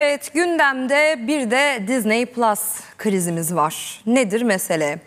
Evet gündemde bir de Disney Plus krizimiz var. Nedir mesele?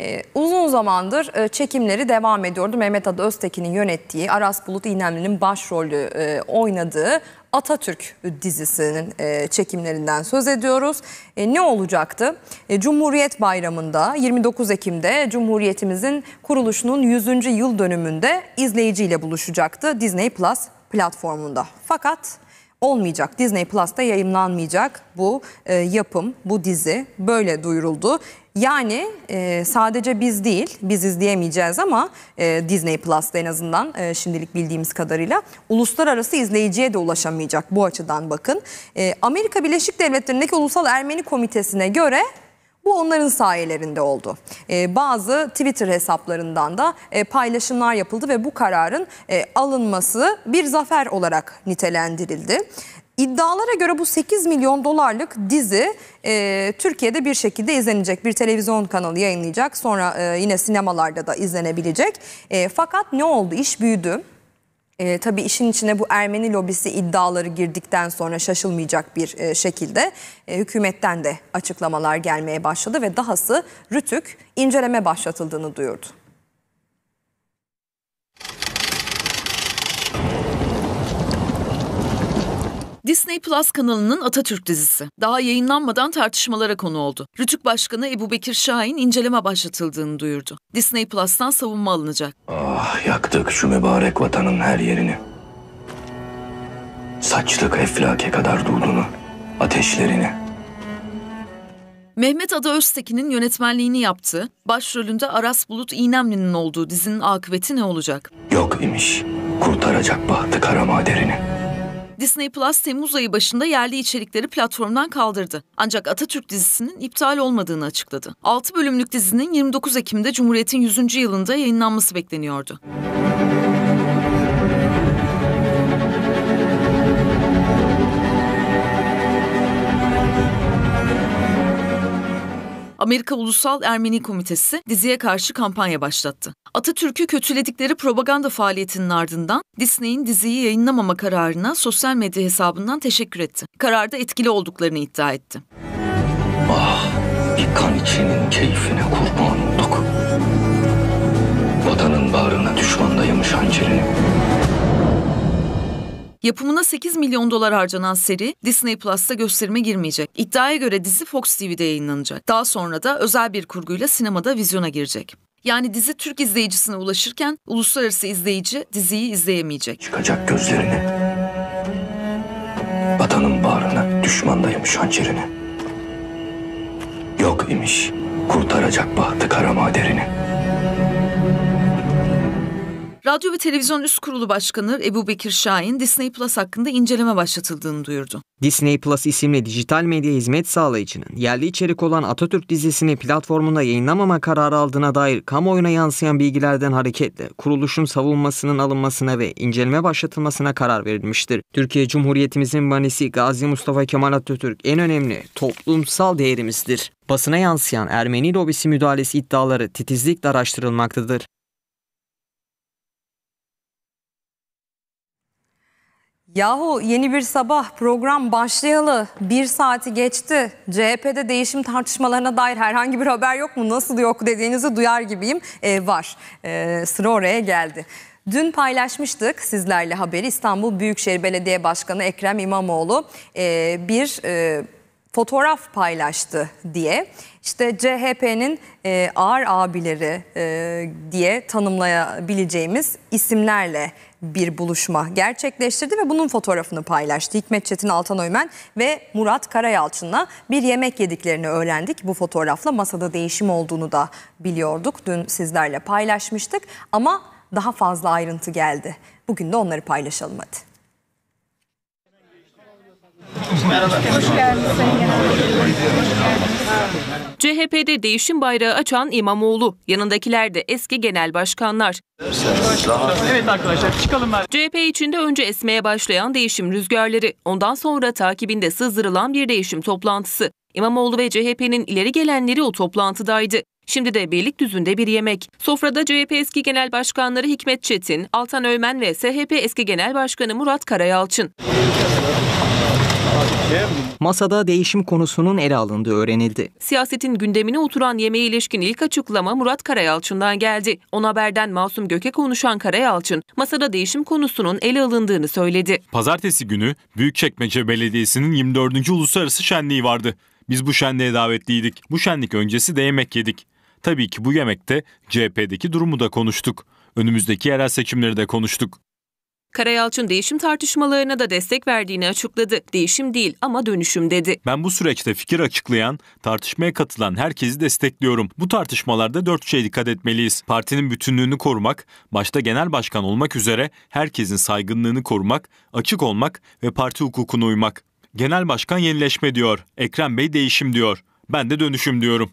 Ee, uzun zamandır e, çekimleri devam ediyordu. Mehmet Adı Öztekin'in yönettiği, Aras Bulut İynemli'nin başrolü e, oynadığı Atatürk dizisinin e, çekimlerinden söz ediyoruz. E, ne olacaktı? E, Cumhuriyet Bayramı'nda 29 Ekim'de Cumhuriyetimizin kuruluşunun 100. yıl dönümünde izleyiciyle buluşacaktı Disney Plus platformunda. Fakat olmayacak. Disney Plus'ta yayınlanmayacak bu e, yapım, bu dizi böyle duyuruldu. Yani e, sadece biz değil, biz izleyemeyeceğiz ama e, Disney Plus'ta en azından e, şimdilik bildiğimiz kadarıyla uluslararası izleyiciye de ulaşamayacak bu açıdan bakın. E, Amerika Birleşik Devletleri'ndeki Ulusal Ermeni Komitesi'ne göre bu onların sayelerinde oldu. Ee, bazı Twitter hesaplarından da e, paylaşımlar yapıldı ve bu kararın e, alınması bir zafer olarak nitelendirildi. İddialara göre bu 8 milyon dolarlık dizi e, Türkiye'de bir şekilde izlenecek. Bir televizyon kanalı yayınlayacak. Sonra e, yine sinemalarda da izlenebilecek. E, fakat ne oldu? İş büyüdü. E, tabii işin içine bu Ermeni lobisi iddiaları girdikten sonra şaşılmayacak bir e, şekilde e, hükümetten de açıklamalar gelmeye başladı ve dahası Rütük inceleme başlatıldığını duyurdu. Disney Plus kanalının Atatürk dizisi. Daha yayınlanmadan tartışmalara konu oldu. Rütük Başkanı Ebu Bekir Şahin inceleme başlatıldığını duyurdu. Disney Plus'tan savunma alınacak. Ah yaktık şu mübarek vatanın her yerini. Saçtık eflake kadar dudunu, ateşlerini. Mehmet Ada Öztekin'in yönetmenliğini yaptığı, başrolünde Aras Bulut İynemli'nin olduğu dizinin akıbeti ne olacak? Yok imiş, kurtaracak bahtı kara derini. Disney Plus Temmuz ayı başında yerli içerikleri platformdan kaldırdı. Ancak Atatürk dizisinin iptal olmadığını açıkladı. 6 bölümlük dizinin 29 Ekim'de Cumhuriyet'in 100. yılında yayınlanması bekleniyordu. Amerika Ulusal Ermeni Komitesi diziye karşı kampanya başlattı. Atatürk'ü kötüledikleri propaganda faaliyetinin ardından Disney'in diziyi yayınlamama kararına sosyal medya hesabından teşekkür etti. Kararda etkili olduklarını iddia etti. Ah, bir kan içinin keyfine kurban olduk. Vatanın bağrına düşman dayamış hançerini Yapımına 8 milyon dolar harcanan seri Disney Plus'ta gösterime girmeyecek. İddiaya göre dizi Fox TV'de yayınlanacak. Daha sonra da özel bir kurguyla sinemada vizyona girecek. Yani dizi Türk izleyicisine ulaşırken uluslararası izleyici diziyi izleyemeyecek. Çıkacak gözlerini. Vatanın bağrına düşman dayamış Yok imiş. Kurtaracak bahtı karamaderini. Radyo ve Televizyon Üst Kurulu Başkanı Ebu Bekir Şahin, Disney Plus hakkında inceleme başlatıldığını duyurdu. Disney Plus isimli dijital medya hizmet sağlayıcının yerli içerik olan Atatürk dizisini platformunda yayınlamama kararı aldığına dair kamuoyuna yansıyan bilgilerden hareketle kuruluşun savunmasının alınmasına ve inceleme başlatılmasına karar verilmiştir. Türkiye Cumhuriyetimizin banisi Gazi Mustafa Kemal Atatürk en önemli toplumsal değerimizdir. Basına yansıyan Ermeni lobisi müdahalesi iddiaları titizlikle araştırılmaktadır. Yahu yeni bir sabah program başlayalı bir saati geçti. CHP'de değişim tartışmalarına dair herhangi bir haber yok mu? Nasıl yok dediğinizi duyar gibiyim. Ee, var. Ee, sıra oraya geldi. Dün paylaşmıştık sizlerle haberi İstanbul Büyükşehir Belediye Başkanı Ekrem İmamoğlu e, bir e, fotoğraf paylaştı diye. İşte CHP'nin e, ağır abileri e, diye tanımlayabileceğimiz isimlerle bir buluşma gerçekleştirdi ve bunun fotoğrafını paylaştı. Hikmet Çetin Altanöymen ve Murat Karayalçın'la bir yemek yediklerini öğrendik. Bu fotoğrafla masada değişim olduğunu da biliyorduk. Dün sizlerle paylaşmıştık ama daha fazla ayrıntı geldi. Bugün de onları paylaşalım hadi. CHP'de değişim bayrağı açan İmamoğlu. Yanındakiler de eski genel başkanlar. Evet arkadaşlar çıkalım ben. CHP içinde önce esmeye başlayan değişim rüzgarları. Ondan sonra takibinde sızdırılan bir değişim toplantısı. İmamoğlu ve CHP'nin ileri gelenleri o toplantıdaydı. Şimdi de birlik düzünde bir yemek. Sofrada CHP eski genel başkanları Hikmet Çetin, Altan Öğmen ve SHP eski genel başkanı Murat Karayalçın. Masada değişim konusunun ele alındığı öğrenildi. Siyasetin gündemine oturan yemeğe ilişkin ilk açıklama Murat Karayalçın'dan geldi. Ona Haber'den Masum Göke konuşan Karayalçın, masada değişim konusunun ele alındığını söyledi. Pazartesi günü Büyükçekmece Belediyesi'nin 24. Uluslararası Şenliği vardı. Biz bu şenliğe davetliydik. Bu şenlik öncesi de yemek yedik. Tabii ki bu yemekte CHP'deki durumu da konuştuk. Önümüzdeki yerel seçimleri de konuştuk. Karayalçın değişim tartışmalarına da destek verdiğini açıkladı. Değişim değil ama dönüşüm dedi. Ben bu süreçte fikir açıklayan, tartışmaya katılan herkesi destekliyorum. Bu tartışmalarda dört şey dikkat etmeliyiz. Partinin bütünlüğünü korumak, başta genel başkan olmak üzere herkesin saygınlığını korumak, açık olmak ve parti hukukuna uymak. Genel başkan yenileşme diyor, Ekrem Bey değişim diyor. Ben de dönüşüm diyorum.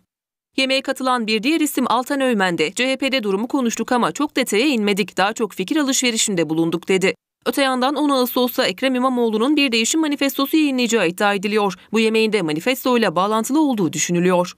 Yemeğe katılan bir diğer isim Altan Öymen de CHP'de durumu konuştuk ama çok detaya inmedik, daha çok fikir alışverişinde bulunduk dedi. Öte yandan 10 Ağustos'ta Ekrem İmamoğlu'nun bir değişim manifestosu yayınlayacağı iddia ediliyor. Bu yemeğinde manifesto ile bağlantılı olduğu düşünülüyor.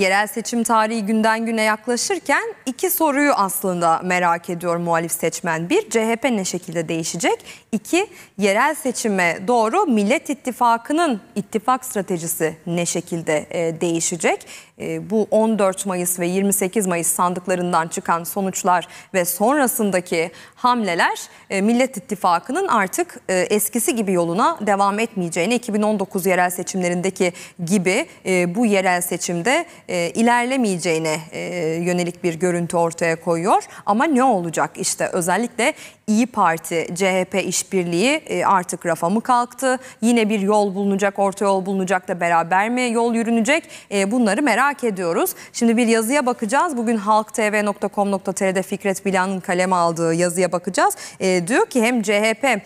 Yerel seçim tarihi günden güne yaklaşırken iki soruyu aslında merak ediyor muhalif seçmen. Bir, CHP ne şekilde değişecek? İki, yerel seçime doğru Millet İttifakı'nın ittifak stratejisi ne şekilde e, değişecek? E, bu 14 Mayıs ve 28 Mayıs sandıklarından çıkan sonuçlar ve sonrasındaki hamleler e, Millet İttifakı'nın artık e, eskisi gibi yoluna devam etmeyeceğini 2019 yerel seçimlerindeki gibi e, bu yerel seçimde e, ilerlemeyeceğine e, yönelik bir görüntü ortaya koyuyor. Ama ne olacak işte özellikle İyi Parti CHP işbirliği e, artık rafa mı kalktı? Yine bir yol bulunacak, orta yol bulunacak da beraber mi yol yürünecek? E, bunları merak ediyoruz. Şimdi bir yazıya bakacağız. Bugün halktv.com.tr'de Fikret Bilan'ın kaleme aldığı yazıya bakacağız. E, diyor ki hem CHP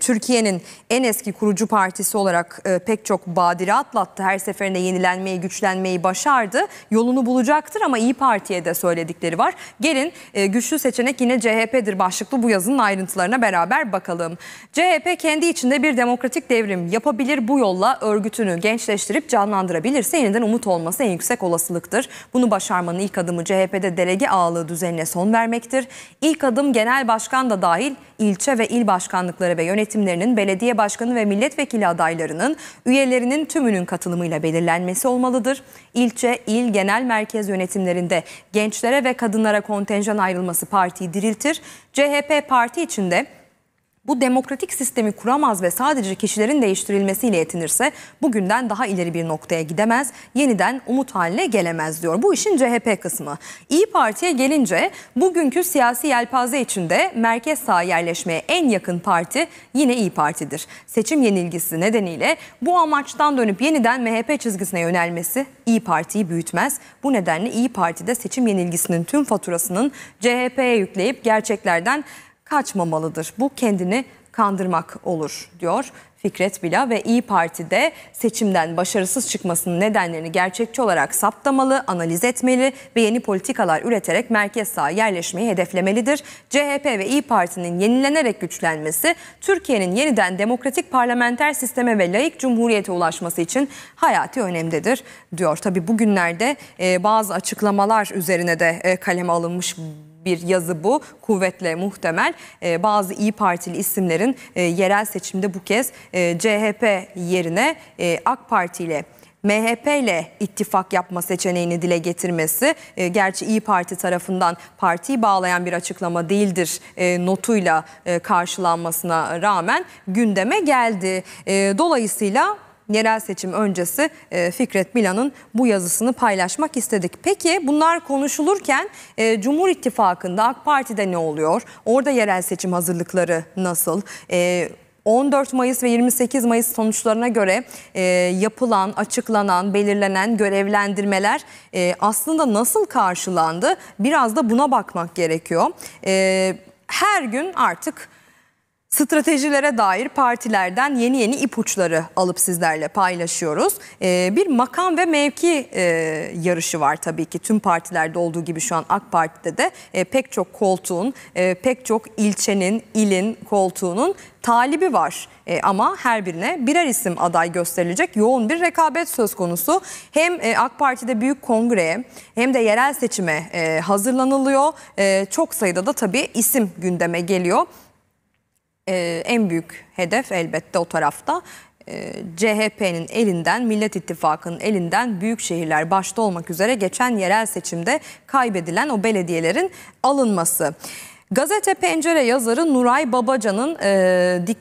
Türkiye'nin en eski kurucu partisi olarak pek çok badire atlattı. Her seferinde yenilenmeyi, güçlenmeyi başardı. Yolunu bulacaktır ama İyi Parti'ye de söyledikleri var. Gelin güçlü seçenek yine CHP'dir başlıklı bu yazı yazının ayrıntılarına beraber bakalım. CHP kendi içinde bir demokratik devrim yapabilir bu yolla örgütünü gençleştirip canlandırabilirse yeniden umut olması en yüksek olasılıktır. Bunu başarmanın ilk adımı CHP'de delege ağalığı düzenine son vermektir. İlk adım genel başkan da dahil ilçe ve il başkanlıkları ve yönetimlerinin belediye başkanı ve milletvekili adaylarının üyelerinin tümünün katılımıyla belirlenmesi olmalıdır. İlçe, il, genel merkez yönetimlerinde gençlere ve kadınlara kontenjan ayrılması partiyi diriltir. CHP parti içinde bu demokratik sistemi kuramaz ve sadece kişilerin değiştirilmesiyle yetinirse bugünden daha ileri bir noktaya gidemez, yeniden umut haline gelemez diyor. Bu işin CHP kısmı. İyi Parti'ye gelince bugünkü siyasi yelpaze içinde merkez sağ yerleşmeye en yakın parti yine İyi Parti'dir. Seçim yenilgisi nedeniyle bu amaçtan dönüp yeniden MHP çizgisine yönelmesi İyi Parti'yi büyütmez. Bu nedenle İyi Parti'de seçim yenilgisinin tüm faturasının CHP'ye yükleyip gerçeklerden kaçmamalıdır. Bu kendini kandırmak olur diyor Fikret Bila ve İyi Parti'de seçimden başarısız çıkmasının nedenlerini gerçekçi olarak saptamalı, analiz etmeli ve yeni politikalar üreterek merkez sağa yerleşmeyi hedeflemelidir. CHP ve İyi Parti'nin yenilenerek güçlenmesi Türkiye'nin yeniden demokratik parlamenter sisteme ve layık cumhuriyete ulaşması için hayati önemdedir diyor. Tabi bugünlerde e, bazı açıklamalar üzerine de e, kaleme alınmış bir yazı bu. Kuvvetle muhtemel e, bazı İyi Partili isimlerin e, yerel seçimde bu kez e, CHP yerine e, AK Parti ile MHP ile ittifak yapma seçeneğini dile getirmesi, e, gerçi İyi Parti tarafından partiyi bağlayan bir açıklama değildir e, notuyla e, karşılanmasına rağmen gündeme geldi. E, dolayısıyla yerel seçim öncesi e, Fikret Milan'ın bu yazısını paylaşmak istedik. Peki bunlar konuşulurken e, Cumhur İttifakı'nda AK Parti'de ne oluyor? Orada yerel seçim hazırlıkları nasıl? 14 e, Mayıs ve 28 Mayıs sonuçlarına göre e, yapılan, açıklanan, belirlenen görevlendirmeler e, aslında nasıl karşılandı? Biraz da buna bakmak gerekiyor. E, her gün artık Stratejilere dair partilerden yeni yeni ipuçları alıp sizlerle paylaşıyoruz. Ee, bir makam ve mevki e, yarışı var tabii ki tüm partilerde olduğu gibi şu an AK Parti'de de e, pek çok koltuğun, e, pek çok ilçenin, ilin koltuğunun talibi var. ama her birine birer isim aday gösterilecek yoğun bir rekabet söz konusu. Hem AK Parti'de büyük kongreye hem de yerel seçime hazırlanılıyor. çok sayıda da tabii isim gündeme geliyor. Ee, en büyük hedef elbette o tarafta. Ee, CHP'nin elinden, Millet İttifakı'nın elinden büyük şehirler başta olmak üzere geçen yerel seçimde kaybedilen o belediyelerin alınması. Gazete Pencere yazarı Nuray Babacan'ın e, dik